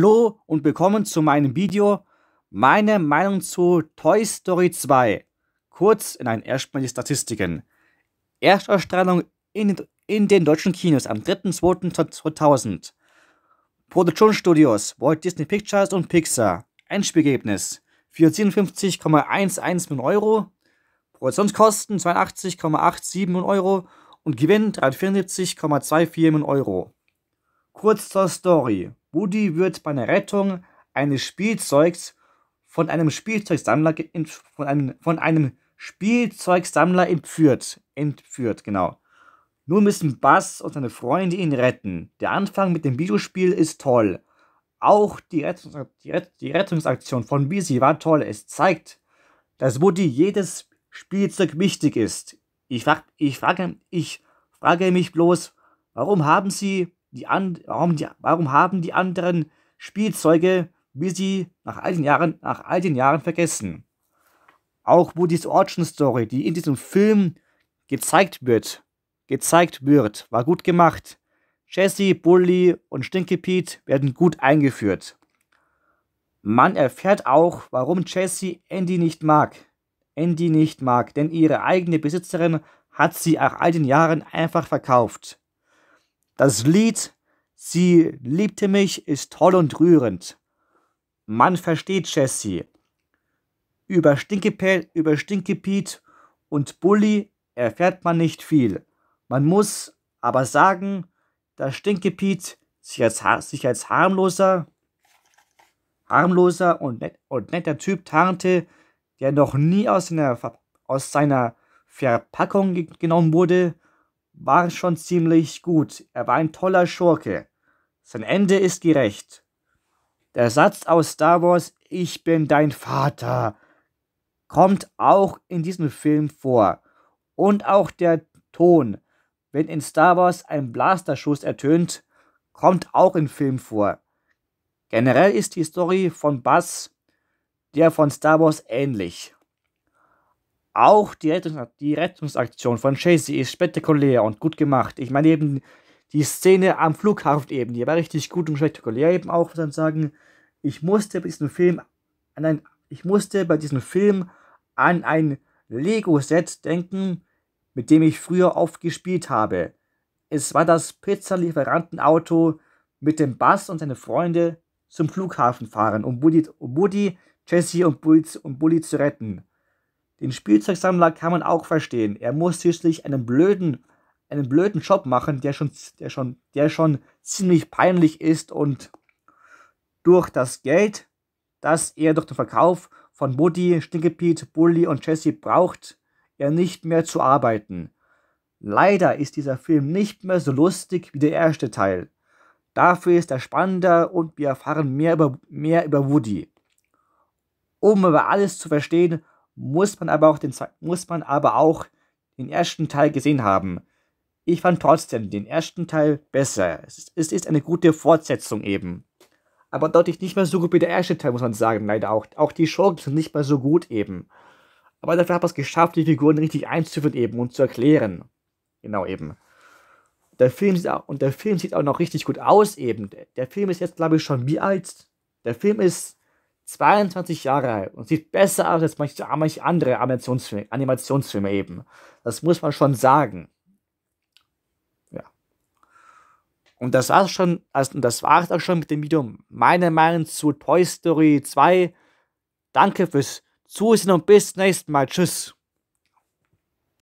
Hallo und willkommen zu meinem Video Meine Meinung zu Toy Story 2, kurz in ein Erstmal die Statistiken. Erstausstrahlung in, in den deutschen Kinos am 3.2.2000. Produktionsstudios Walt Disney Pictures und Pixar. Einspielergebnis 457,11 Millionen Euro, Produktionskosten 82,87 Millionen Euro und Gewinn 374,24 Millionen Euro. Kurz zur Story. Woody wird bei einer Rettung eines Spielzeugs von einem Spielzeugsammler von einem, von einem Spielzeugsammler entführt. Entführt, genau. Nun müssen Buzz und seine Freunde ihn retten. Der Anfang mit dem Videospiel ist toll. Auch die, Rettungs die, Rett die Rettungsaktion von Busy war toll. Es zeigt, dass Woody jedes Spielzeug wichtig ist. Ich, frag, ich, frage, ich frage mich bloß, warum haben sie die and warum, die, warum haben die anderen Spielzeuge, wie sie nach all den Jahren, nach all den Jahren vergessen? Auch Woody's Origin Story, die in diesem Film gezeigt wird, gezeigt wird, war gut gemacht. Jesse, Bully und Stinky Pete werden gut eingeführt. Man erfährt auch, warum Jesse Andy nicht mag. Andy nicht mag, denn ihre eigene Besitzerin hat sie nach all den Jahren einfach verkauft. Das Lied Sie liebte mich ist toll und rührend. Man versteht Jessie. Über Stinkepiet, über Stinkepiet und Bully erfährt man nicht viel. Man muss aber sagen, dass Stinkepiet sich als, sich als harmloser, harmloser und, net, und netter Typ tarnte, der noch nie aus seiner, aus seiner Verpackung genommen wurde, war schon ziemlich gut. Er war ein toller Schurke. Sein Ende ist gerecht. Der Satz aus Star Wars Ich bin dein Vater kommt auch in diesem Film vor. Und auch der Ton, wenn in Star Wars ein Blasterschuss ertönt, kommt auch im Film vor. Generell ist die Story von Buzz der von Star Wars ähnlich. Auch die, Rettungs die Rettungsaktion von Chasey ist spektakulär und gut gemacht. Ich meine eben die Szene am Flughafen eben, die war richtig gut und spektakulär eben auch, muss man sagen. Ich musste bei diesem Film an ein, ich musste bei diesem Film an ein Lego-Set denken, mit dem ich früher oft gespielt habe. Es war das Pizzalieferantenauto mit dem Bass und seine Freunde zum Flughafen fahren, um Buddy, um Jesse und Bully, um Bully zu retten. Den Spielzeugsammler kann man auch verstehen. Er muss schließlich einen blöden, einen blöden Job machen, der schon, der schon, der schon ziemlich peinlich ist und durch das Geld, das er durch den Verkauf von Buddy, Stinkepiet, Bully und Jessie braucht, er nicht mehr zu arbeiten. Leider ist dieser Film nicht mehr so lustig wie der erste Teil. Dafür ist er spannender und wir erfahren mehr über, mehr über Woody. Um aber alles zu verstehen, muss man aber auch den, muss man aber auch den ersten Teil gesehen haben. Ich fand trotzdem den ersten Teil besser. Es ist, eine gute Fortsetzung eben. Aber deutlich nicht mehr so gut wie der erste Teil, muss man sagen, leider auch. Auch die Schurken sind nicht mehr so gut eben. Aber dafür hat man es geschafft, die Figuren richtig einzuführen eben und zu erklären. Genau eben. Der Film sieht auch, und der Film sieht auch noch richtig gut aus eben. Der Film ist jetzt, glaube ich, schon wie alt? Der Film ist 22 Jahre alt und sieht besser aus als manche, manche andere Animationsfilme, Animationsfilme eben. Das muss man schon sagen. Ja. Und das war's schon, also das war's auch schon mit dem Video. Meine Meinung zu Toy Story 2. Danke fürs Zusehen und bis zum nächsten Mal. Tschüss.